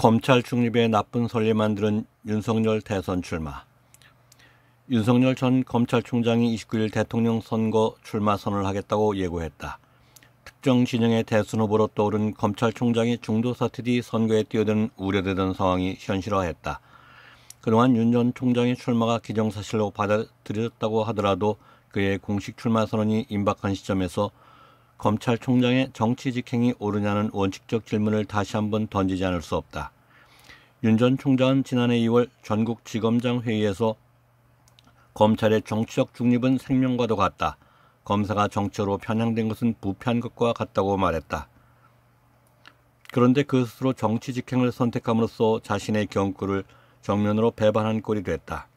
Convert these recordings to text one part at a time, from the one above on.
검찰 중립에 나쁜 설례 만드는 윤석열 대선 출마. 윤석열 전 검찰총장이 29일 대통령 선거 출마 선을 하겠다고 예고했다. 특정 진영의 대선 후보로 떠오른 검찰총장이 중도 사태뒤 선거에 뛰어든 우려되던 상황이 현실화했다. 그동안 윤 전 총장의 출마가 기정사실로 받아들여졌다고 하더라도 그의 공식 출마 선언이 임박한 시점에서 검찰총장의 정치 직행이 옳으냐는 원칙적 질문을 다시 한번 던지지 않을 수 없다. 윤 전 총장은 지난해 2월 전국지검장 회의에서 검찰의 정치적 중립은 생명과도 같다. 검사가 정치로 편향된 것은 부패한 것과 같다고 말했다. 그런데 그 스스로 정치 직행을 선택함으로써 자신의 경구를 정면으로 배반한 꼴이 됐다.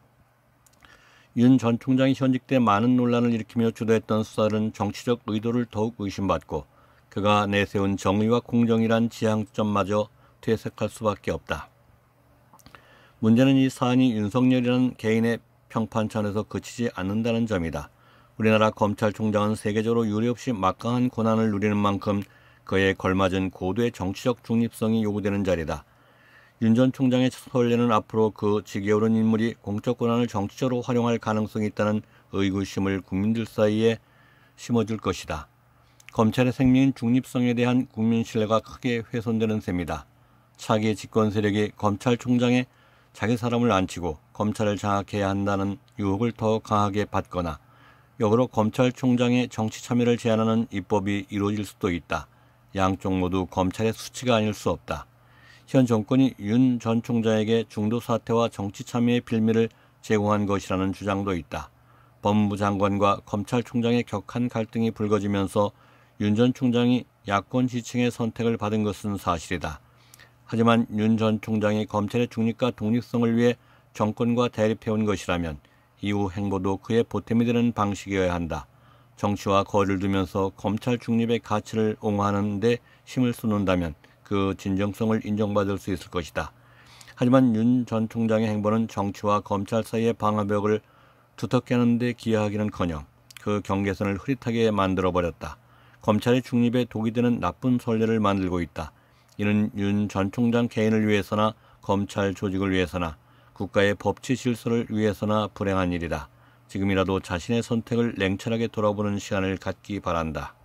윤전 총장이 현직 때 많은 논란을 일으키며 주도했던 수사는 정치적 의도를 더욱 의심받고 그가 내세운 정의와 공정이란 지향점마저 퇴색할 수밖에 없다. 문제는 이 사안이 윤석열이라는 개인의 평판천에서 그치지 않는다는 점이다. 우리나라 검찰총장은 세계적으로 유례없이 막강한 권한을 누리는 만큼 그에 걸맞은 고도의 정치적 중립성이 요구되는 자리다. 윤전 총장의 설례는 앞으로 그 지겨우른 인물이 공적 권한을 정치적으로 활용할 가능성이 있다는 의구심을 국민들 사이에 심어줄 것이다. 검찰의 생명인 중립성에 대한 국민 신뢰가 크게 훼손되는 셈이다. 차기 집권 세력이 검찰총장에 자기 사람을 앉히고 검찰을 장악해야 한다는 유혹을 더 강하게 받거나 역으로 검찰총장의 정치 참여를 제한하는 입법이 이루어질 수도 있다. 양쪽 모두 검찰의 수치가 아닐 수 없다. 현 정권이 윤 전 총장에게 중도 사태와 정치 참여의 빌미를 제공한 것이라는 주장도 있다. 법무부 장관과 검찰총장의 격한 갈등이 불거지면서 윤 전 총장이 야권 지층의 선택을 받은 것은 사실이다. 하지만 윤 전 총장이 검찰의 중립과 독립성을 위해 정권과 대립해온 것이라면 이후 행보도 그의 보탬이 되는 방식이어야 한다. 정치와 거리를 두면서 검찰 중립의 가치를 옹호하는 데 힘을 쏟는다면 그 진정성을 인정받을 수 있을 것이다. 하지만 윤 전 총장의 행보는 정치와 검찰 사이의 방화벽을 두텁게 하는 데 기여하기는커녕 그 경계선을 흐릿하게 만들어버렸다. 검찰의 중립에 독이 되는 나쁜 선례를 만들고 있다. 이는 윤 전 총장 개인을 위해서나 검찰 조직을 위해서나 국가의 법치 실서를 위해서나 불행한 일이다. 지금이라도 자신의 선택을 냉철하게 돌아보는 시간을 갖기 바란다.